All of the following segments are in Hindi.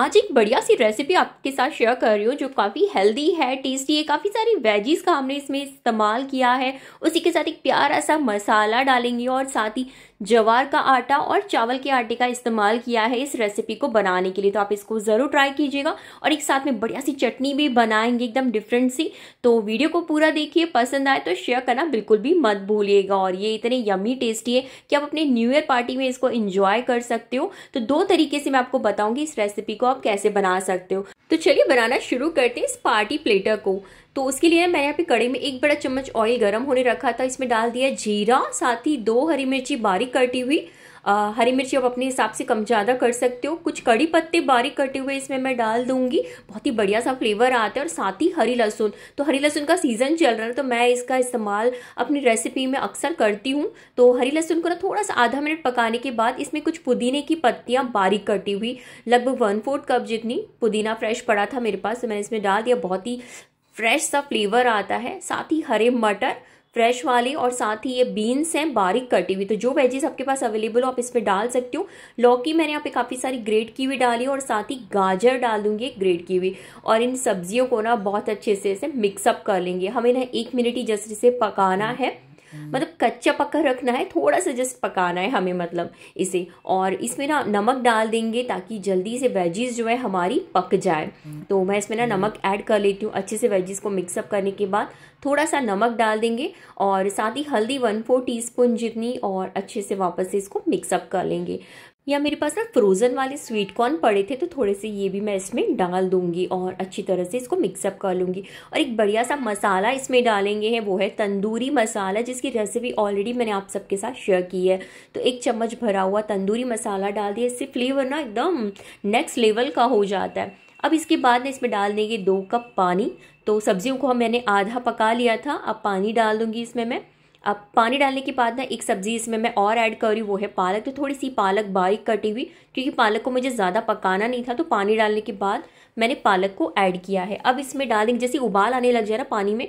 आज एक बढ़िया सी रेसिपी आपके साथ शेयर कर रही हूँ जो काफ़ी हेल्दी है टेस्टी है काफ़ी सारी वेजीज का हमने इसमें इस्तेमाल किया है उसी के साथ एक प्यारा सा मसाला डालेंगे और साथ ही जवार का आटा और चावल के आटे का इस्तेमाल किया है इस रेसिपी को बनाने के लिए तो आप इसको ज़रूर ट्राई कीजिएगा और एक साथ में बढ़िया सी चटनी भी बनाएंगे एकदम डिफरेंट सी तो वीडियो को पूरा देखिए पसंद आए तो शेयर करना बिल्कुल भी मत भूलिएगा और ये इतने यमी टेस्टी है कि आप अपने न्यू ईयर पार्टी में इसको इंजॉय कर सकते हो तो दो तरीके से मैं आपको बताऊंगी इस रेसिपी को आप कैसे बना सकते हो तो चलिए बनाना शुरू करते हैं इस पार्टी प्लेटर को तो उसके लिए मैंने यहाँ पे कड़े में एक बड़ा चम्मच ऑयल गर्म होने रखा था इसमें डाल दिया जीरा साथ ही दो हरी मिर्ची बारीक कटी हुई आ, हरी मिर्ची आप अपने हिसाब से कम ज़्यादा कर सकते हो कुछ कड़ी पत्ते बारीक कटे हुए इसमें मैं डाल दूंगी बहुत ही बढ़िया सा फ्लेवर आता है और साथ ही हरी लहसुन तो हरी लहसुन का सीज़न चल रहा है तो मैं इसका इस्तेमाल अपनी रेसिपी में अक्सर करती हूँ तो हरी लहसुन को ना थोड़ा सा आधा मिनट पकाने के बाद इसमें कुछ पुदीने की पत्तियाँ बारीक कटी हुई लगभग वन फोर्थ कप जितनी पुदीना फ्रेश पड़ा था मेरे पास तो मैंने इसमें डाल दिया बहुत ही फ्रेश सा फ्लेवर आता है साथ ही हरे मटर फ्रेश वाले और साथ ही ये बीन्स हैं बारीक कटी हुई तो जो वेजेस आपके पास अवेलेबल हो आप इसमें डाल सकते हो लौकी मैंने यहाँ पे काफ़ी सारी ग्रेट की हुई डाली और साथ ही गाजर डाल दूंगी ग्रेट की हुई और इन सब्जियों को ना बहुत अच्छे से इसे मिक्सअप कर लेंगे हमें ना एक मिनट ही जस्ट इसे पकाना है हम्म। मतलब कच्चा पक्का रखना है थोड़ा सा जस्ट पकाना है हमें मतलब इसे और इसमें ना नमक डाल देंगे ताकि जल्दी से वेजीज जो है हमारी पक जाए हम्म। तो मैं इसमें ना नमक ऐड हम्म। कर लेती हूँ अच्छे से वेजीज को मिक्सअप करने के बाद थोड़ा सा नमक डाल देंगे और साथ ही हल्दी वन फोर टी जितनी और अच्छे से वापस से इसको मिक्सअप कर लेंगे या मेरे पास ना फ्रोज़न वाले स्वीट कॉर्न पड़े थे तो थोड़े से ये भी मैं इसमें डाल दूंगी और अच्छी तरह से इसको मिक्सअप कर लूँगी और एक बढ़िया सा मसाला इसमें डालेंगे हैं वो है तंदूरी मसाला जिसकी रेसिपी ऑलरेडी मैंने आप सबके साथ शेयर की है तो एक चम्मच भरा हुआ तंदूरी मसाला डाल दिया इससे फ्लेवर ना एकदम नेक्स्ट लेवल का हो जाता है अब इसके बाद में इसमें डाल देंगे दो कप पानी तो सब्जियों को मैंने आधा पका लिया था अब पानी डाल दूंगी इसमें मैं अब पानी डालने के बाद ना एक सब्ज़ी इसमें मैं और ऐड कर रही हूँ वो है पालक तो थोड़ी सी पालक बारीक कटी हुई क्योंकि पालक को मुझे ज़्यादा पकाना नहीं था तो पानी डालने के बाद मैंने पालक को ऐड किया है अब इसमें डाल देंगे जैसे उबाल आने लग जाए ना पानी में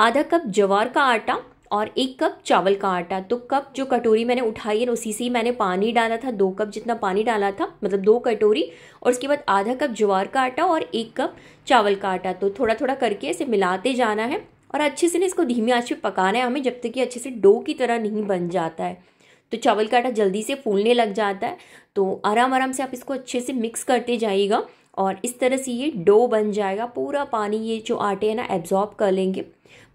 आधा कप जवार का आटा और एक कप चावल का आटा तो कप जो कटोरी मैंने उठाई है उसी से ही मैंने पानी डाला था दो कप जितना पानी डाला था मतलब दो कटोरी और उसके बाद आधा कप ज्वार का आटा और एक कप चावल का आटा तो थोड़ा थोड़ा करके इसे मिलाते जाना है और अच्छे से ना इसको धीमी आँच पे पकाना है हमें जब तक कि अच्छे से डो की तरह नहीं बन जाता है तो चावल का आटा जल्दी से फूलने लग जाता है तो आराम आराम से आप इसको अच्छे से मिक्स करते जाइएगा और इस तरह से ये डो बन जाएगा पूरा पानी ये जो आटे है ना एब्जॉर्ब कर लेंगे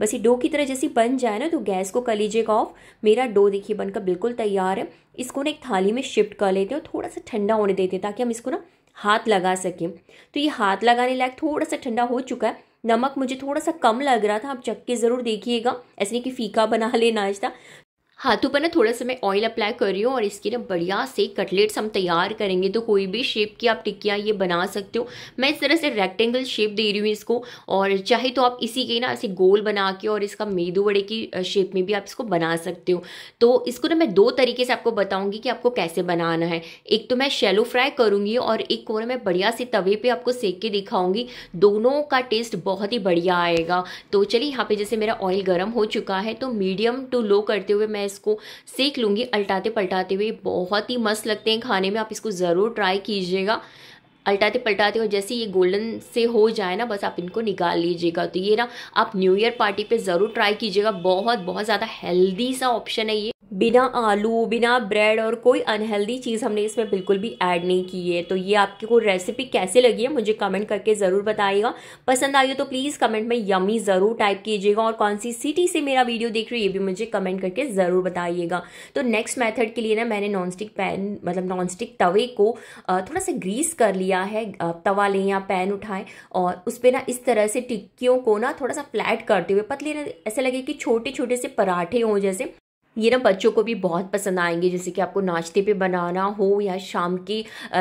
बस ये डो की तरह जैसे बन जाए ना तो गैस को कर लीजिएगा ऑफ मेरा डो देखिए बनकर बिल्कुल तैयार है इसको ना एक थाली में शिफ्ट कर लेते हैं और थोड़ा सा ठंडा होने देते हैं ताकि हम इसको ना हाथ लगा सकें तो ये हाथ लगाने लायक थोड़ा सा ठंडा हो चुका है नमक मुझे थोड़ा सा कम लग रहा था आप चख के ज़रूर देखिएगा ऐसे नहीं कि फीका बना ले नाश्ता हाथों तो पर ना थोड़ा सा मैं ऑयल अप्लाई कर रही हूँ और इसकी ना बढ़िया से कटलेट्स हम तैयार करेंगे तो कोई भी शेप की आप टिक्कियाँ ये बना सकते हो मैं इस तरह से रेक्टेंगल शेप दे रही हूँ इसको और चाहे तो आप इसी के ना ऐसे गोल बना के और इसका मेदू बड़े की शेप में भी आप इसको बना सकते हो तो इसको ना मैं दो तरीके से आपको बताऊँगी कि आपको कैसे बनाना है एक तो मैं शेलो फ्राई करूँगी और एक को मैं बढ़िया से तवे पर आपको सेक के दिखाऊँगी दोनों का टेस्ट बहुत ही बढ़िया आएगा तो चलिए यहाँ पर जैसे मेरा ऑयल गर्म हो चुका है तो मीडियम टू लो करते हुए मैं इसको सेक लूँगी अल्टाते पलटाते हुए बहुत ही मस्त लगते हैं खाने में आप इसको ज़रूर ट्राई कीजिएगा अल्टाते पलटाते और जैसे ये गोल्डन से हो जाए ना बस आप इनको निकाल लीजिएगा तो ये ना आप न्यू ईयर पार्टी पे ज़रूर ट्राई कीजिएगा बहुत बहुत ज़्यादा हेल्दी सा ऑप्शन है ये बिना आलू बिना ब्रेड और कोई अनहेल्दी चीज़ हमने इसमें बिल्कुल भी ऐड नहीं की है तो ये आपकी को रेसिपी कैसे लगी है मुझे कमेंट करके ज़रूर बताइएगा पसंद आई हो तो प्लीज़ कमेंट में यमी ज़रूर टाइप कीजिएगा और कौन सी सिटी से मेरा वीडियो देख रही है ये भी मुझे कमेंट करके ज़रूर बताइएगा तो नेक्स्ट मैथड के लिए ना मैंने स्टिक पैन मतलब स्टिक तवे को थोड़ा सा ग्रीस कर लिया है तवा लें या पैन उठाएँ और उस पर ना इस तरह से टिक्कियों को ना थोड़ा सा फ्लैट करते हुए पतले ऐसे लगे कि छोटे छोटे से पराठे हों जैसे ये ना बच्चों को भी बहुत पसंद आएंगे जैसे कि आपको नाश्ते पे बनाना हो या शाम की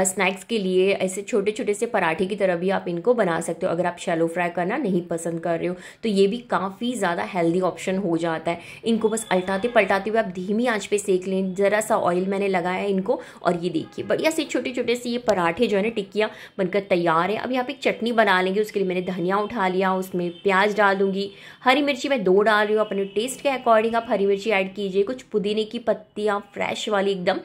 स्नैक्स के लिए ऐसे छोटे छोटे से पराठे की तरह भी आप इनको बना सकते हो अगर आप शैलो फ्राई करना नहीं पसंद कर रहे हो तो ये भी काफ़ी ज़्यादा हेल्दी ऑप्शन हो जाता है इनको बस अल्टाते पलटाते हुए आप धीमी आँच पर सेक लें ज़रा सा ऑयल मैंने लगाया इनको और ये देखिए बढ़िया से छोटे छोटे से ये पराठे जो है ना टिक्कियाँ बनकर तैयार है अब यहाँ पर एक चटनी बना लेंगे उसके लिए मैंने धनिया उठा लिया उसमें प्याज डाल दूँगी हरी मिर्ची मैं दो डाल रही हूँ अपने टेस्ट के अकॉर्डिंग आप हरी मिर्ची ऐड कीजिए कुछ पुदीने की पत्तियाँ फ्रेश वाली एकदम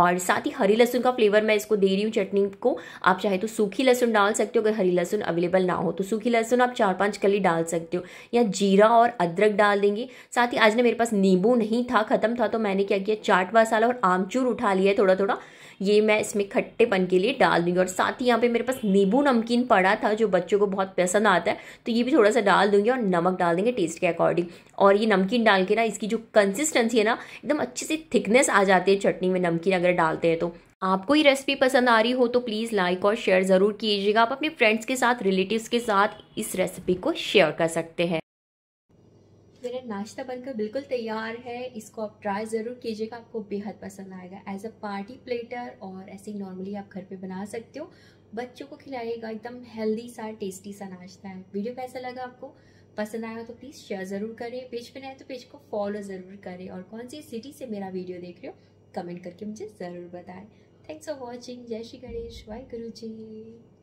और साथ ही हरी लहसुन का फ्लेवर मैं इसको दे रही हूँ चटनी को आप चाहे तो सूखी लहसुन डाल सकते हो अगर हरी लहसुन अवेलेबल ना हो तो सूखी लहसुन आप चार पांच कली डाल सकते हो या जीरा और अदरक डाल देंगे साथ ही आज ने मेरे पास नींबू नहीं था ख़त्म था तो मैंने क्या किया चाट मसाला और आमचूर उठा लिया है थोड़ा थोड़ा ये मैं इसमें खट्टेपन के लिए डाल दूंगी और साथ ही यहाँ पे मेरे पास नींबू नमकीन पड़ा था जो बच्चों को बहुत पसंद आता है तो ये भी थोड़ा सा डाल दूँगी और नमक डाल देंगे टेस्ट के अकॉर्डिंग और ये नमकीन डाल के ना इसकी जो कंसिस्टेंसी है ना एकदम अच्छे से थिकनेस आ जाती है चटनी में नमकीन अगर डालते हैं तो आपको ये रेसिपी पसंद आ रही हो तो प्लीज़ लाइक और शेयर ज़रूर कीजिएगा आप अपने फ्रेंड्स के साथ रिलेटिव्स के साथ इस रेसिपी को शेयर कर सकते हैं मेरा नाश्ता बनकर बिल्कुल तैयार है इसको आप ट्राई ज़रूर कीजिएगा आपको बेहद पसंद आएगा एज अ पार्टी प्लेटर और ऐसे ही नॉर्मली आप घर पे बना सकते हो बच्चों को खिलाइएगा एकदम हेल्दी सा टेस्टी सा नाश्ता है वीडियो कैसा लगा आपको पसंद आया तो प्लीज़ शेयर ज़रूर करें पेज पर नए तो पेज को फॉलो ज़रूर करें और कौन सी सिटी से मेरा वीडियो देख रहे हो कमेंट करके मुझे ज़रूर बताएँ थैंक्स फॉर वॉचिंग जय श्री गणेश वाई गुरु जी